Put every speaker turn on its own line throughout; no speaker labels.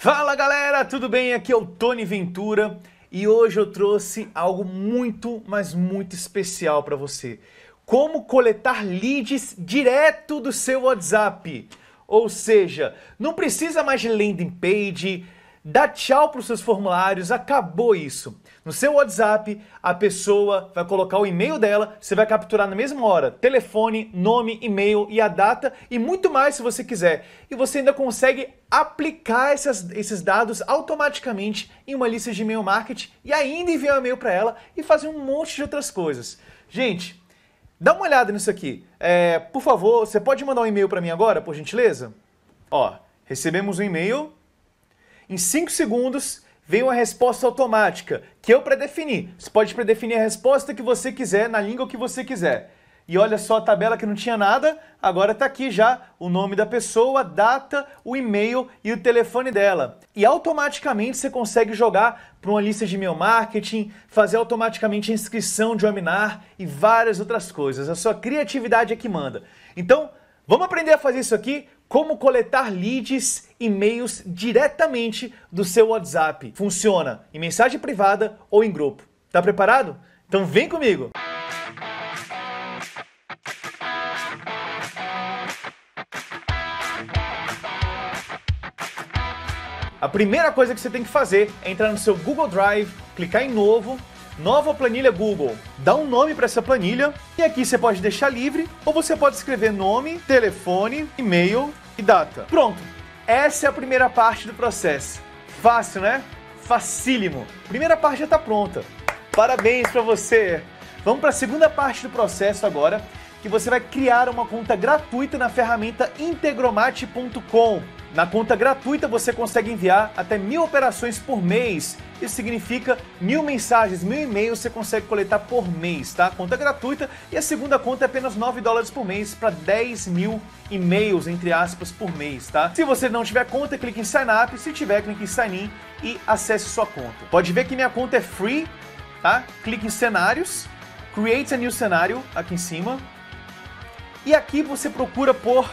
Fala galera, tudo bem? Aqui é o Tony Ventura e hoje eu trouxe algo muito, mas muito especial para você. Como coletar leads direto do seu WhatsApp. Ou seja, não precisa mais de landing page, dá tchau para os seus formulários, acabou isso. No seu WhatsApp, a pessoa vai colocar o e-mail dela, você vai capturar na mesma hora telefone, nome, e-mail e a data e muito mais se você quiser. E você ainda consegue aplicar essas, esses dados automaticamente em uma lista de e-mail marketing e ainda enviar um e-mail para ela e fazer um monte de outras coisas. Gente, dá uma olhada nisso aqui. É, por favor, você pode mandar um e-mail para mim agora, por gentileza? Ó, recebemos um e-mail em 5 segundos vem uma resposta automática que eu predefini. Você pode predefinir a resposta que você quiser, na língua que você quiser. E olha só a tabela que não tinha nada, agora está aqui já o nome da pessoa, a data, o e-mail e o telefone dela. E automaticamente você consegue jogar para uma lista de e-mail marketing, fazer automaticamente a inscrição de webinar e várias outras coisas. A é sua criatividade é que manda. Então, vamos aprender a fazer isso aqui como coletar leads e mails diretamente do seu WhatsApp. Funciona em mensagem privada ou em grupo. Tá preparado? Então vem comigo! A primeira coisa que você tem que fazer é entrar no seu Google Drive, clicar em novo, nova planilha Google, dá um nome para essa planilha e aqui você pode deixar livre ou você pode escrever nome, telefone, e-mail e data. Pronto, essa é a primeira parte do processo. Fácil, né? Facílimo. Primeira parte já está pronta. Parabéns para você. Vamos para a segunda parte do processo agora, que você vai criar uma conta gratuita na ferramenta integromate.com. Na conta gratuita você consegue enviar até mil operações por mês. Isso significa mil mensagens, mil e-mails você consegue coletar por mês, tá? conta gratuita e a segunda conta é apenas 9 dólares por mês para 10 mil e-mails, entre aspas, por mês, tá? Se você não tiver conta, clique em Sign Up. Se tiver, clique em Sign In e acesse sua conta. Pode ver que minha conta é free, tá? Clique em Cenários, Create a New Cenário aqui em cima. E aqui você procura por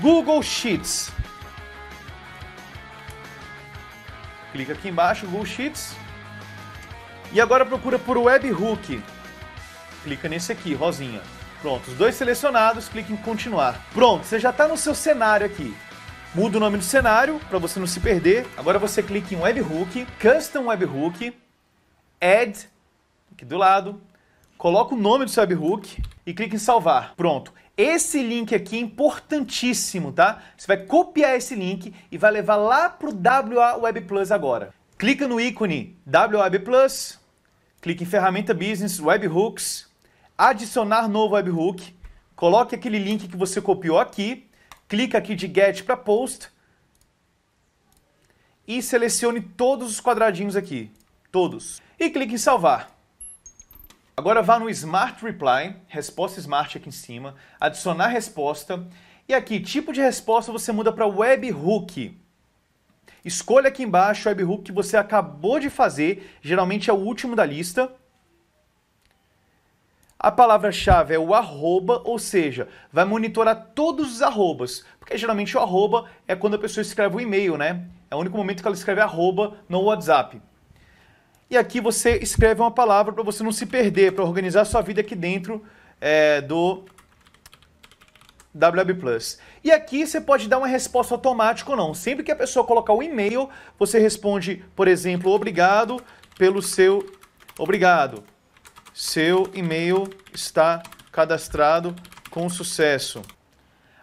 Google Sheets. clica aqui embaixo, Google Sheets. E agora procura por webhook. Clica nesse aqui, rosinha. Pronto, os dois selecionados, clique em continuar. Pronto, você já está no seu cenário aqui. Muda o nome do cenário para você não se perder. Agora você clica em webhook, custom webhook, add, aqui do lado, coloca o nome do seu webhook e clique em salvar. Pronto, esse link aqui é importantíssimo, tá? Você vai copiar esse link e vai levar lá para o WA Web Plus agora. Clica no ícone WA Web Plus, clica em Ferramenta Business, Webhooks, Adicionar novo webhook, coloque aquele link que você copiou aqui, clica aqui de Get para Post e selecione todos os quadradinhos aqui, todos. E clique em Salvar. Agora vá no Smart Reply, resposta Smart aqui em cima, adicionar resposta e aqui, tipo de resposta você muda para webhook. Escolha aqui embaixo o webhook que você acabou de fazer, geralmente é o último da lista. A palavra-chave é o arroba, ou seja, vai monitorar todos os arrobas, porque geralmente o arroba é quando a pessoa escreve o um e-mail, né? É o único momento que ela escreve arroba no WhatsApp. E aqui você escreve uma palavra para você não se perder, para organizar sua vida aqui dentro é, do WB Plus. E aqui você pode dar uma resposta automática ou não. Sempre que a pessoa colocar o um e-mail, você responde, por exemplo, obrigado pelo seu... Obrigado. Seu e-mail está cadastrado com sucesso.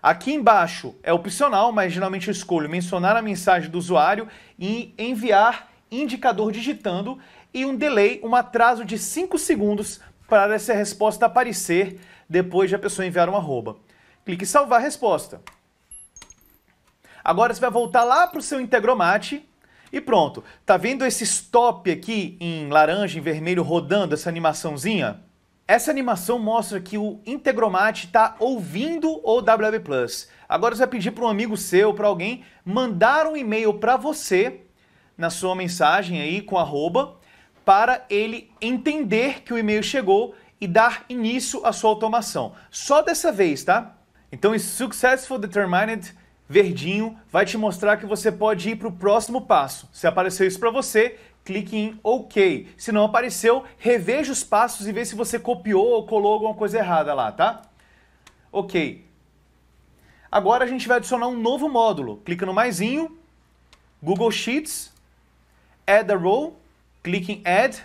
Aqui embaixo é opcional, mas geralmente eu escolho mencionar a mensagem do usuário e enviar indicador digitando e um delay, um atraso de 5 segundos para essa resposta aparecer depois de a pessoa enviar um arroba. Clique em salvar a resposta. Agora você vai voltar lá para o seu integromate e pronto. Tá vendo esse stop aqui em laranja, em vermelho, rodando essa animaçãozinha? Essa animação mostra que o Integromate está ouvindo o WB Plus. Agora você vai pedir para um amigo seu, para alguém, mandar um e-mail para você na sua mensagem aí com arroba para ele entender que o e-mail chegou e dar início à sua automação. Só dessa vez, tá? Então, esse Successful Determined verdinho vai te mostrar que você pode ir para o próximo passo. Se apareceu isso para você, clique em OK. Se não apareceu, reveja os passos e vê se você copiou ou colou alguma coisa errada lá, tá? OK. Agora a gente vai adicionar um novo módulo. Clica no maisinho, Google Sheets, Add a Row, clique em Add,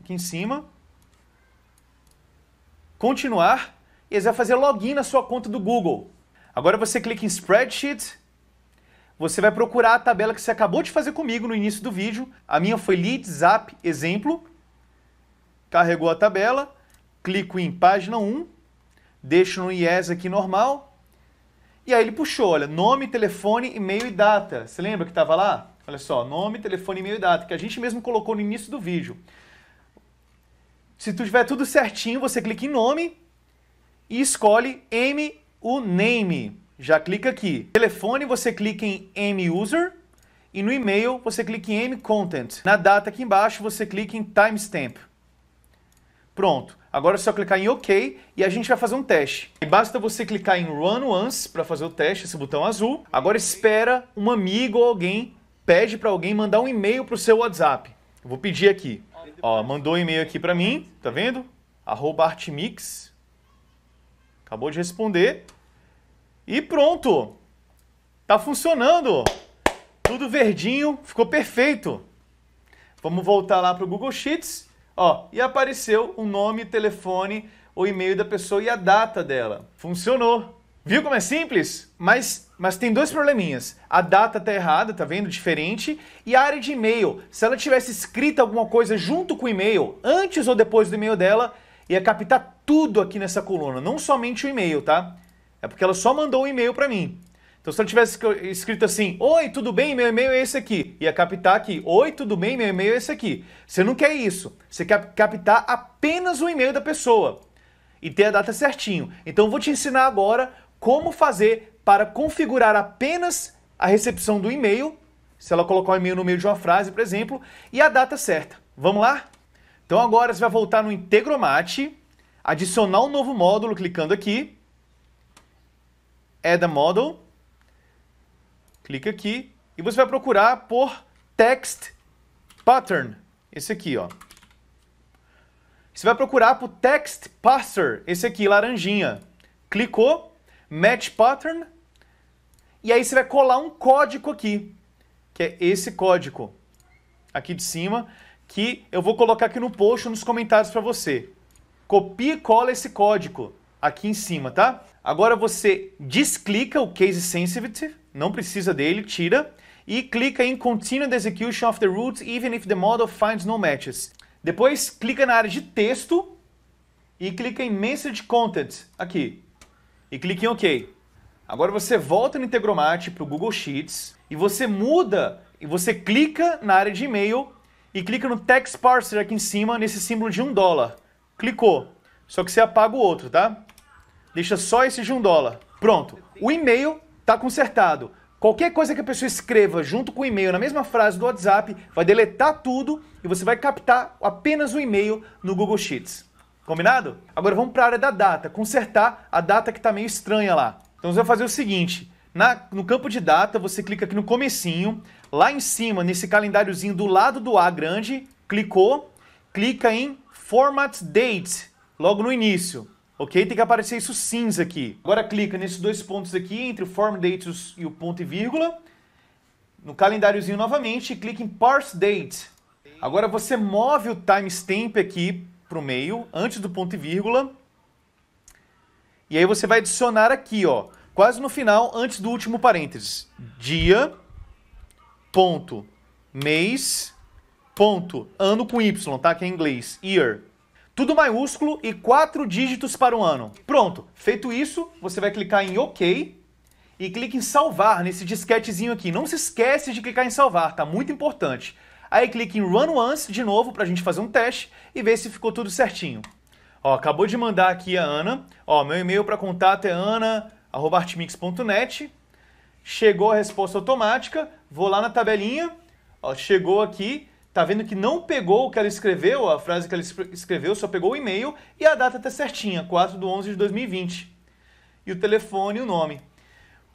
aqui em cima, continuar, e você vai fazer login na sua conta do Google. Agora você clica em Spreadsheet, você vai procurar a tabela que você acabou de fazer comigo no início do vídeo. A minha foi Leads App Exemplo. Carregou a tabela, clico em Página 1, deixo no Yes aqui normal, e aí ele puxou, olha, nome, telefone, e-mail e data. Você lembra que estava lá? Olha só, nome, telefone, e-mail e data, que a gente mesmo colocou no início do vídeo. Se tu tiver tudo certinho, você clica em nome e escolhe M, o name. Já clica aqui. Telefone, você clica em M user e no e-mail você clica em M content. Na data aqui embaixo, você clica em timestamp. Pronto. Agora é só clicar em OK e a gente vai fazer um teste. E basta você clicar em Run Once para fazer o teste, esse botão azul. Agora espera um amigo ou alguém, pede para alguém mandar um e-mail para o seu WhatsApp. Eu vou pedir aqui. Ó, mandou um e-mail aqui para mim, tá vendo? Arroba Artmix. Acabou de responder. E pronto! Tá funcionando! Tudo verdinho, ficou perfeito. Vamos voltar lá para o Google Sheets Ó, e apareceu o nome, telefone, o e-mail da pessoa e a data dela. Funcionou. Viu como é simples? Mas, mas tem dois probleminhas. A data tá errada, tá vendo? Diferente. E a área de e-mail. Se ela tivesse escrito alguma coisa junto com o e-mail, antes ou depois do e-mail dela, ia captar tudo aqui nessa coluna, não somente o e-mail, tá? É porque ela só mandou o um e-mail para mim. Então se ela tivesse escrito assim, oi, tudo bem? Meu e-mail é esse aqui. Ia captar aqui, oi, tudo bem? Meu e-mail é esse aqui. Você não quer isso. Você quer captar apenas o e-mail da pessoa e ter a data certinho. Então eu vou te ensinar agora como fazer para configurar apenas a recepção do e-mail, se ela colocar o e-mail no meio de uma frase, por exemplo, e a data certa. Vamos lá? Então agora você vai voltar no Integromate, adicionar um novo módulo clicando aqui, Add a Model, clica aqui e você vai procurar por text pattern, esse aqui, ó. Você vai procurar por text parser, esse aqui, laranjinha. Clicou, match pattern, e aí você vai colar um código aqui, que é esse código aqui de cima, que eu vou colocar aqui no post, nos comentários para você. Copia e cola esse código aqui em cima, tá? Agora você desclica o Case Sensitive não precisa dele, tira, e clica em Continue the Execution of the Routes even if the model finds no matches. Depois clica na área de texto e clica em Message Content, aqui, e clica em OK. Agora você volta no Integromat para o Google Sheets e você muda, e você clica na área de e-mail e clica no Text Parser aqui em cima, nesse símbolo de um dólar. Clicou. Só que você apaga o outro, tá? Deixa só esse de um dólar. Pronto. O e-mail Tá consertado. Qualquer coisa que a pessoa escreva junto com o e-mail na mesma frase do WhatsApp vai deletar tudo e você vai captar apenas o e-mail no Google Sheets. Combinado? Agora vamos para a área da data, consertar a data que está meio estranha lá. Então você vai fazer o seguinte, na, no campo de data você clica aqui no comecinho, lá em cima nesse calendáriozinho do lado do A grande, clicou, clica em Format Date, logo no início ok? Tem que aparecer isso cinza aqui. Agora clica nesses dois pontos aqui, entre o form dates e o ponto e vírgula, no calendáriozinho novamente, e clica em parse date. Agora você move o timestamp aqui para o meio, antes do ponto e vírgula, e aí você vai adicionar aqui, ó, quase no final, antes do último parênteses, dia, ponto, mês, ponto, ano com Y, tá? Que é em inglês, year, tudo maiúsculo e quatro dígitos para o ano. Pronto, feito isso, você vai clicar em OK e clique em salvar nesse disquetezinho aqui. Não se esquece de clicar em salvar, tá muito importante. Aí clique em Run Once de novo para a gente fazer um teste e ver se ficou tudo certinho. Ó, acabou de mandar aqui a Ana. Ó, meu e-mail para contato é ana@artmix.net. Chegou a resposta automática. Vou lá na tabelinha. Ó, chegou aqui tá vendo que não pegou o que ela escreveu, a frase que ela escreveu, só pegou o e-mail e a data tá certinha, 4 de 11 de 2020. E o telefone e o nome.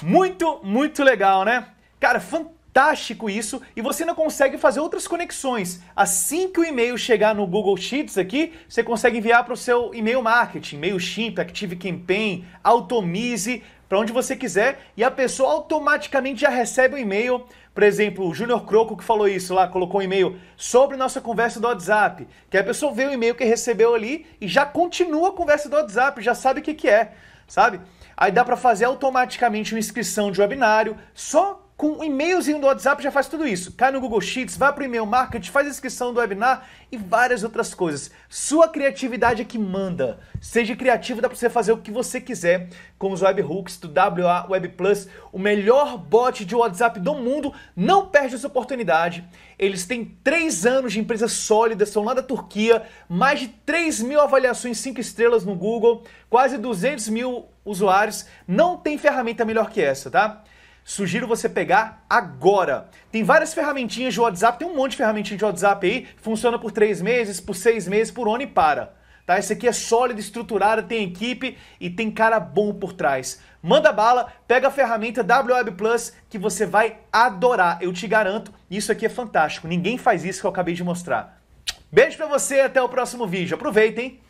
Muito, muito legal, né? Cara, fantástico isso. E você não consegue fazer outras conexões. Assim que o e-mail chegar no Google Sheets aqui, você consegue enviar para o seu e-mail marketing, MailChimp, ActiveCampaign, Automize, para onde você quiser e a pessoa automaticamente já recebe o um e-mail. Por exemplo, o Júnior Croco que falou isso lá, colocou um e-mail sobre nossa conversa do WhatsApp, que a pessoa vê o e-mail que recebeu ali e já continua a conversa do WhatsApp, já sabe o que, que é, sabe? Aí dá para fazer automaticamente uma inscrição de webinário só com um e-mailzinho do WhatsApp já faz tudo isso. Cai no Google Sheets, vai pro e-mail marketing, faz a inscrição do webinar e várias outras coisas. Sua criatividade é que manda. Seja criativo, dá para você fazer o que você quiser com os webhooks do WA Web Plus, o melhor bot de WhatsApp do mundo. Não perde essa oportunidade. Eles têm três anos de empresa sólida, são lá da Turquia, mais de 3 mil avaliações 5 estrelas no Google, quase 200 mil usuários. Não tem ferramenta melhor que essa, tá? Sugiro você pegar agora. Tem várias ferramentinhas de WhatsApp, tem um monte de ferramentinha de WhatsApp aí, funciona por três meses, por seis meses, por ano e para. Tá? Esse aqui é sólido, estruturado, tem equipe e tem cara bom por trás. Manda bala, pega a ferramenta WWeb Plus que você vai adorar. Eu te garanto, isso aqui é fantástico. Ninguém faz isso que eu acabei de mostrar. Beijo pra você, até o próximo vídeo. Aproveita, hein?